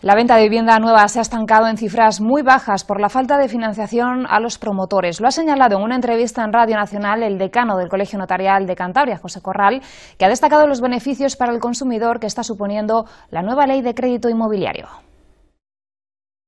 La venta de vivienda nueva se ha estancado en cifras muy bajas por la falta de financiación a los promotores. Lo ha señalado en una entrevista en Radio Nacional el decano del Colegio Notarial de Cantabria, José Corral, que ha destacado los beneficios para el consumidor que está suponiendo la nueva ley de crédito inmobiliario.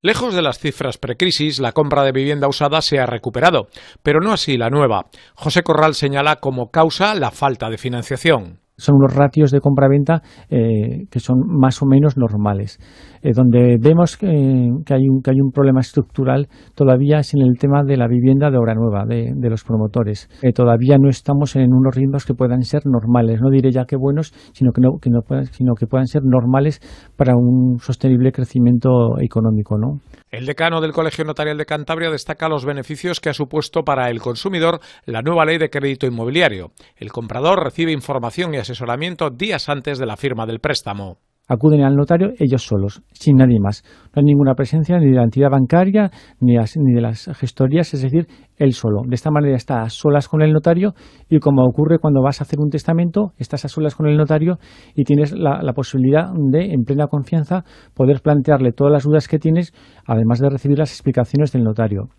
Lejos de las cifras precrisis, la compra de vivienda usada se ha recuperado, pero no así la nueva. José Corral señala como causa la falta de financiación son unos ratios de compra-venta eh, que son más o menos normales. Eh, donde vemos que, hay un, que hay un problema estructural todavía es en el tema de la vivienda de obra nueva, de, los promotores. todavía no estamos en unos ritmos que puedan ser normales, no diré ya que buenos, sino que, no, que no puedan, sino que puedan ser normales para un sostenible crecimiento económico. ¿no? El decano del Colegio Notarial de Cantabria destaca los beneficios que ha supuesto para el consumidor la nueva ley de crédito inmobiliario. El comprador recibe información y asesoramiento días antes de la firma del préstamo. Acuden al notario ellos solos, sin nadie más. No hay ninguna presencia ni de la entidad bancaria ni, de las gestorías, es decir, él solo. De esta manera está a solas con el notario y como ocurre cuando vas a hacer un testamento, estás a solas con el notario y tienes la posibilidad de, en plena confianza, poder plantearle todas las dudas que tienes, además de recibir las explicaciones del notario.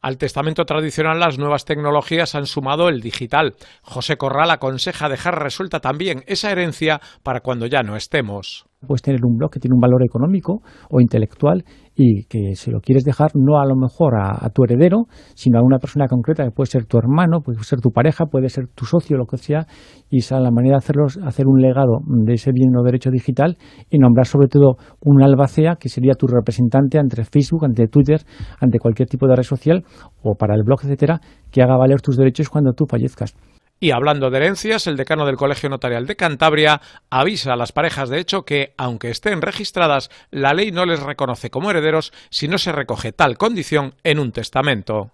Al testamento tradicional las nuevas tecnologías han sumado el digital. José Corral aconseja dejar resuelta también esa herencia para cuando ya no estemos puedes tener un blog que tiene un valor económico o intelectual y que se lo quieres dejar no a lo mejor a, tu heredero, sino a una persona concreta que puede ser tu hermano, puede ser tu pareja, puede ser tu socio, lo que sea, y esa la manera de hacerlos, hacer un legado de ese bien o derecho digital y nombrar sobre todo un albacea que sería tu representante ante Facebook, ante Twitter, ante cualquier tipo de red social o para el blog, etcétera, que haga valer tus derechos cuando tú fallezcas. Y hablando de herencias, el decano del Colegio Notarial de Cantabria avisa a las parejas de hecho que, aunque estén registradas, la ley no les reconoce como herederos si no se recoge tal condición en un testamento.